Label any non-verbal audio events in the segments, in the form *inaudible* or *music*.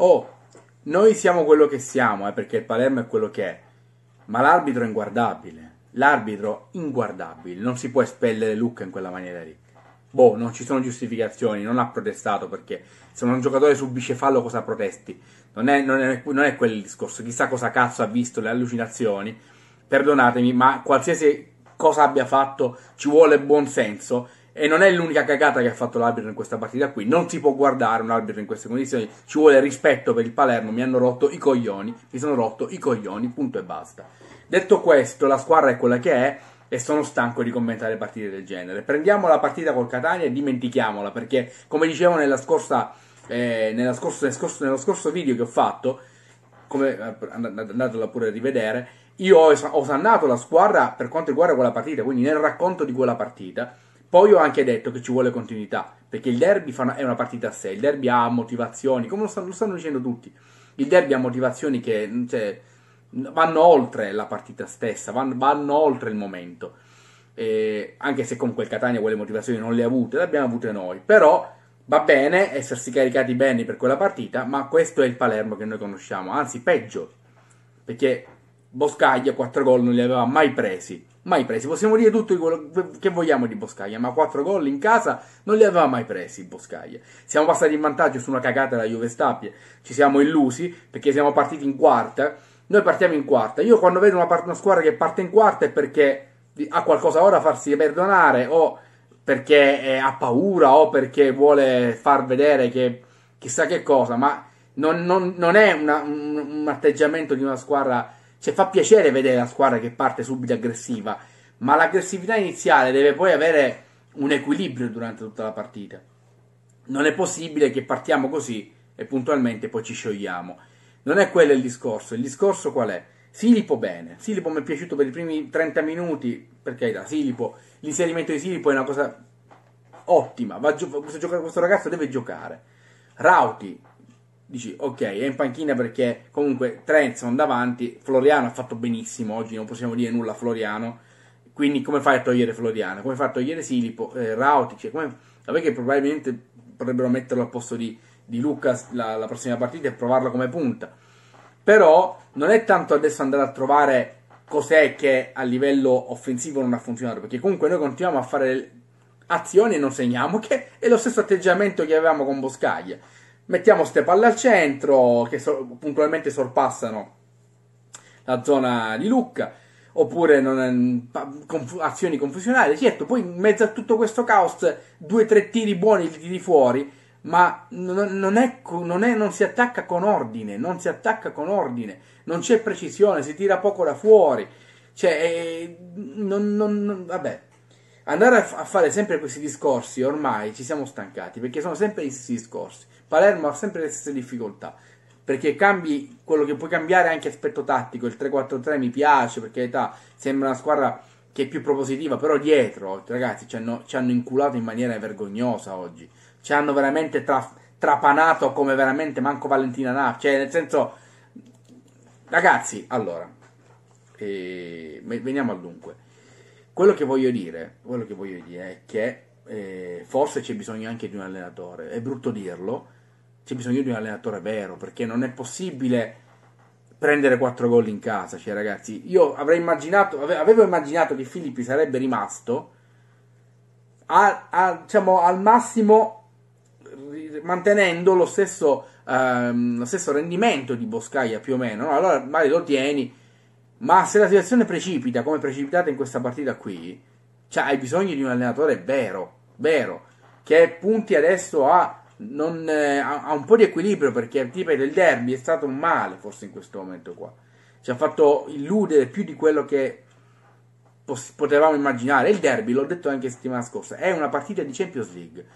oh, noi siamo quello che siamo, eh, perché il Palermo è quello che è, ma l'arbitro è inguardabile, l'arbitro inguardabile, non si può espellere Lucca in quella maniera lì. Boh, non ci sono giustificazioni, non ha protestato perché se un giocatore subisce fallo cosa protesti? Non è, non è, non è quel discorso, chissà cosa cazzo ha visto, le allucinazioni, perdonatemi, ma qualsiasi cosa abbia fatto ci vuole buon senso e non è l'unica cagata che ha fatto l'arbitro in questa partita qui. Non si può guardare un arbitro in queste condizioni. Ci vuole rispetto per il Palermo. Mi hanno rotto i coglioni. Mi sono rotto i coglioni. Punto e basta. Detto questo, la squadra è quella che è e sono stanco di commentare partite del genere. Prendiamo la partita col Catania e dimentichiamola perché, come dicevo nella scorsa, eh, nella scorso, nel scorso, nello scorso video che ho fatto, come, andatela pure a rivedere, io ho, ho sannato la squadra per quanto riguarda quella partita, quindi nel racconto di quella partita poi ho anche detto che ci vuole continuità, perché il derby una, è una partita a sé, il derby ha motivazioni, come lo stanno, lo stanno dicendo tutti. Il derby ha motivazioni che cioè, vanno oltre la partita stessa, vanno, vanno oltre il momento. Eh, anche se comunque il Catania quelle motivazioni non le ha avute, le abbiamo avute noi. Però va bene essersi caricati bene per quella partita, ma questo è il Palermo che noi conosciamo, anzi peggio, perché Boscaglia 4 gol non li aveva mai presi mai presi. Possiamo dire tutto quello che vogliamo di Boscaglia, ma 4 gol in casa non li aveva mai presi Boscaglia. Siamo passati in vantaggio su una cagata da Juve Stabia, ci siamo illusi perché siamo partiti in quarta. Noi partiamo in quarta. Io quando vedo una, part- una squadra che parte in quarta è perché ha qualcosa ora a farsi perdonare o perché è, ha paura o perché vuole far vedere che chissà che cosa, ma non, non, non è una, un, un atteggiamento di una squadra cioè, fa piacere vedere la squadra che parte subito aggressiva, ma l'aggressività iniziale deve poi avere un equilibrio durante tutta la partita. Non è possibile che partiamo così e puntualmente poi ci sciogliamo. Non è quello il discorso. Il discorso qual è? Silipo bene. Silipo mi è piaciuto per i primi 30 minuti, perché da Silipo, l'inserimento di Silipo è una cosa ottima. Gio- questo, gioc- questo ragazzo deve giocare. Rauti, dici ok è in panchina perché comunque Trent sono davanti, Floriano ha fatto benissimo oggi, non possiamo dire nulla a Floriano, quindi come fai a togliere Floriano, come fai a togliere Silipo, eh, Rautic, come... vabbè che probabilmente potrebbero metterlo al posto di, di Lucas la, la, prossima partita e provarlo come punta, però non è tanto adesso andare a trovare cos'è che a livello offensivo non ha funzionato, perché comunque noi continuiamo a fare azioni e non segniamo, *laughs* che è lo stesso atteggiamento che avevamo con Boscaglia Mettiamo ste palle al centro che so- puntualmente sorpassano la zona di Lucca oppure non, conf- azioni confusionali. Certo, poi in mezzo a tutto questo caos, due o tre tiri buoni li tiri fuori, ma non, non, è, non, è, non, si attacca con ordine, non si attacca con ordine, non c'è precisione, si tira poco da fuori. Cioè, eh, non, vabbè, andare a, f- a, fare sempre questi discorsi ormai ci siamo stancati perché sono sempre gli stessi discorsi. Palermo ha sempre le stesse difficoltà perché cambi quello che puoi cambiare anche aspetto tattico. Il 3-4-3 mi piace perché in realtà sembra una squadra che è più propositiva, però dietro ragazzi ci hanno, ci hanno inculato in maniera vergognosa oggi. Ci hanno veramente tra- trapanato come veramente manco Valentina Nap. Cioè, nel senso, ragazzi, allora, eh, veniamo al dunque. Quello che voglio dire, che voglio dire è che eh, forse c'è bisogno anche di un allenatore, è brutto dirlo, c'è bisogno di un allenatore vero, perché non è possibile prendere quattro gol in casa, cioè ragazzi, io avrei immaginato, avevo immaginato che Filippi sarebbe rimasto a, a, diciamo, al massimo mantenendo lo stesso, ehm, lo stesso rendimento di Boscaia più o meno, no? allora magari lo tieni ma se la situazione precipita come precipitata in questa partita qui, cioè hai bisogno di un allenatore vero, vero, che punti adesso a, non, eh, a, a un po' di equilibrio perché tipo del derby è stato un male forse in questo momento qua. Ci ha fatto illudere più di quello che potevamo immaginare. Il derby, l'ho detto anche settimana scorsa, è una partita di Champions League.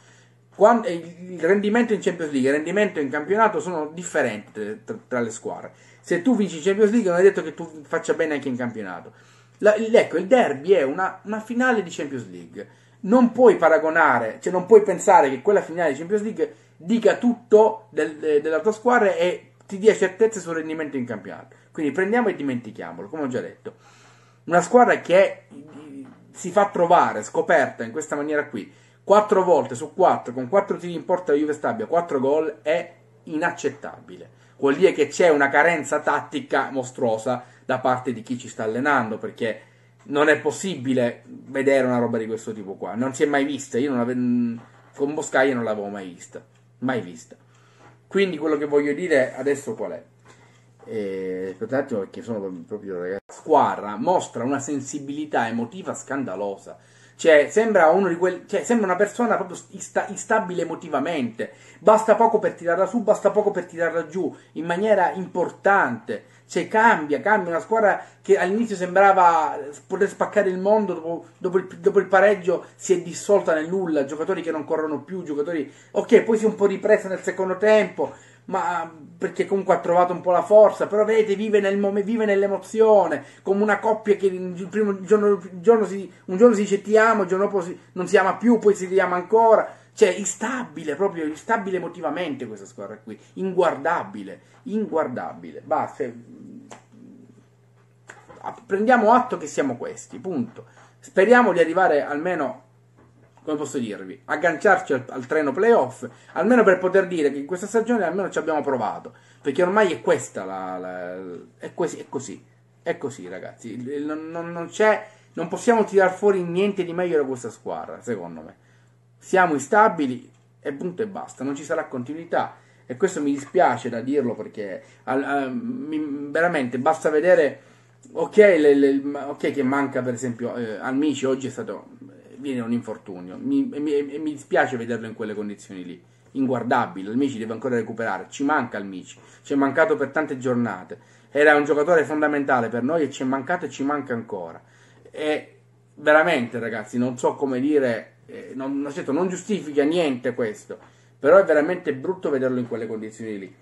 Quando, eh, il rendimento in Champions League e il rendimento in campionato sono differenti tra, tra le squadre se tu vinci Champions League non è detto che tu faccia bene anche in campionato. La, ecco, il derby è una, una, finale di Champions League. Non puoi paragonare, cioè non puoi pensare che quella finale di Champions League dica tutto del, de, della tua squadra e ti dia certezze sul rendimento in campionato. Quindi prendiamo e dimentichiamolo, come ho già detto. Una squadra che si fa trovare scoperta in questa maniera qui, 4 volte su 4, con 4 tiri in porta da Juve Stabia, 4 gol, è inaccettabile vuol dire che c'è una carenza tattica mostruosa da parte di chi ci sta allenando, perché non è possibile vedere una roba di questo tipo qua, non si è mai vista, io non avevo, con Boscaglia non l'avevo mai vista, mai vista. Quindi quello che voglio dire adesso qual è? Eh, aspetta un attimo perché sono proprio ragazzi. Squarra mostra una sensibilità emotiva scandalosa cioè, sembra, quelli, cioè, sembra una persona proprio ista, instabile emotivamente. Basta poco per tirarla su, basta poco per tirarla giù, in maniera importante. Cioè, cambia, cambia. Una squadra che all'inizio sembrava poter spaccare il mondo, dopo, dopo, il, dopo il pareggio si è dissolta nel nulla. Giocatori che non corrono più, giocatori... Ok, poi si è un po' ripresa nel secondo tempo ma perché comunque ha trovato un po' la forza, però vedete vive, nel mom- vive nell'emozione, come una coppia che il primo giorno, giorno si, un giorno si dice ti amo, il giorno dopo si, non si ama più, poi si riama ancora, cioè instabile, proprio instabile emotivamente questa squadra qui, inguardabile, inguardabile, basta, prendiamo atto che siamo questi, punto. Speriamo di arrivare almeno come posso dirvi, agganciarci al, al, treno playoff, almeno per poter dire che in questa stagione almeno ci abbiamo provato, perché ormai è questa la... la è, così, è così, è così ragazzi, non, non, non, non possiamo tirar fuori niente di meglio da questa squadra, secondo me. Siamo instabili e punto e basta, non ci sarà continuità e questo mi dispiace da dirlo perché al, al, mi, veramente basta vedere, ok, le, le, ok che manca per esempio eh, Almici oggi è stato viene un infortunio. Mi, mi, mi, dispiace vederlo in quelle condizioni lì. Inguardabile, il Mici deve ancora recuperare. Ci manca il Mici, ci è mancato per tante giornate. Era un giocatore fondamentale per noi e ci è mancato e ci manca ancora. E veramente, ragazzi, non so come dire, eh, non, certo, non giustifica niente questo, però è veramente brutto vederlo in quelle condizioni lì.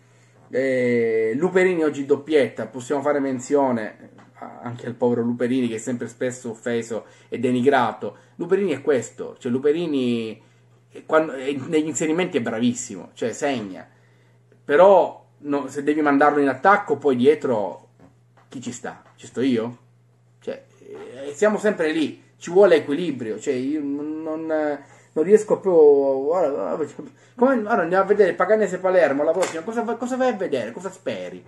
E eh, Luperini oggi doppietta, possiamo fare menzione anche al povero Luperini che è sempre spesso offeso e denigrato. Luperini è questo, cioè Luperini eh, quando, eh, negli inserimenti è bravissimo, cioè segna, però no, se devi mandarlo in attacco poi dietro chi ci sta? Ci sto io? Cioè, eh, siamo sempre lì, ci vuole equilibrio, cioè io non, non riesco più... Guarda, come, guarda, andiamo a vedere Paganese Palermo la prossima, cosa, cosa vai a vedere? Cosa speri?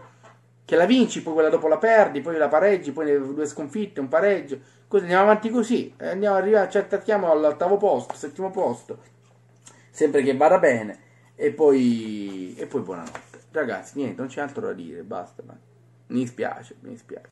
che la vinci, poi quella dopo la perdi, poi la pareggi, poi due sconfitte, un pareggio, così andiamo avanti così, eh, andiamo arrivare, ci cioè, attacchiamo all'ottavo posto, settimo posto, sempre che vada bene, e poi, e poi buonanotte. Ragazzi, niente, non c'è altro da dire, basta, ma mi dispiace, mi dispiace.